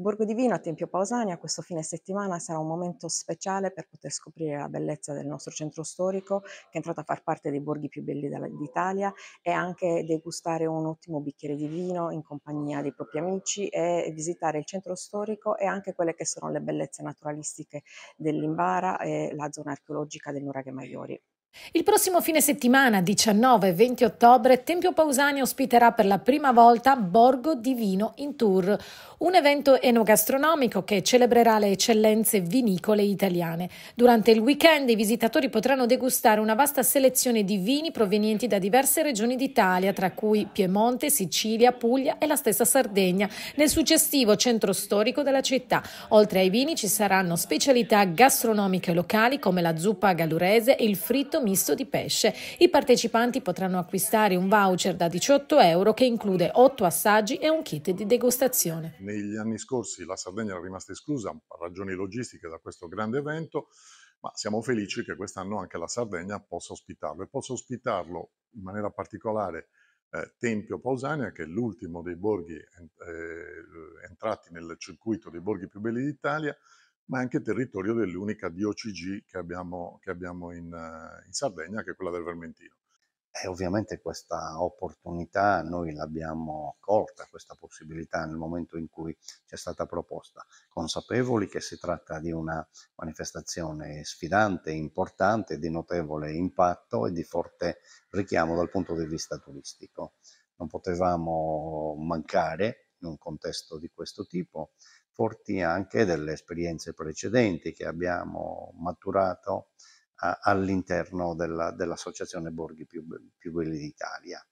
Borgo Divino a Tempio Pausania questo fine settimana sarà un momento speciale per poter scoprire la bellezza del nostro centro storico che è entrato a far parte dei borghi più belli d'Italia e anche degustare un ottimo bicchiere di vino in compagnia dei propri amici e visitare il centro storico e anche quelle che sono le bellezze naturalistiche dell'Imbara e la zona archeologica del Nuraghe Maiori. Il prossimo fine settimana, 19 20 ottobre, Tempio Pausani ospiterà per la prima volta Borgo di Vino in Tour, un evento enogastronomico che celebrerà le eccellenze vinicole italiane. Durante il weekend i visitatori potranno degustare una vasta selezione di vini provenienti da diverse regioni d'Italia, tra cui Piemonte, Sicilia, Puglia e la stessa Sardegna, nel successivo centro storico della città. Oltre ai vini ci saranno specialità gastronomiche locali come la zuppa galurese e il fritto misto di pesce. I partecipanti potranno acquistare un voucher da 18 euro che include 8 assaggi e un kit di degustazione. Negli anni scorsi la Sardegna era rimasta esclusa per ragioni logistiche da questo grande evento, ma siamo felici che quest'anno anche la Sardegna possa ospitarlo e possa ospitarlo in maniera particolare eh, Tempio Pausania, che è l'ultimo dei borghi eh, eh, entrati nel circuito dei borghi più belli d'Italia, ma anche territorio dell'unica DOCG che abbiamo, che abbiamo in, eh, in, Sardegna, che è quella del Vermentino. E ovviamente questa opportunità noi l'abbiamo colta, questa possibilità nel momento in cui ci è stata proposta, consapevoli che si tratta di una manifestazione sfidante, importante, di notevole impatto e di forte richiamo dal punto di vista turistico. Non potevamo mancare in un contesto di questo tipo, forti anche delle esperienze precedenti che abbiamo maturato all'interno della, dell'Associazione Borghi più, più Belli d'Italia.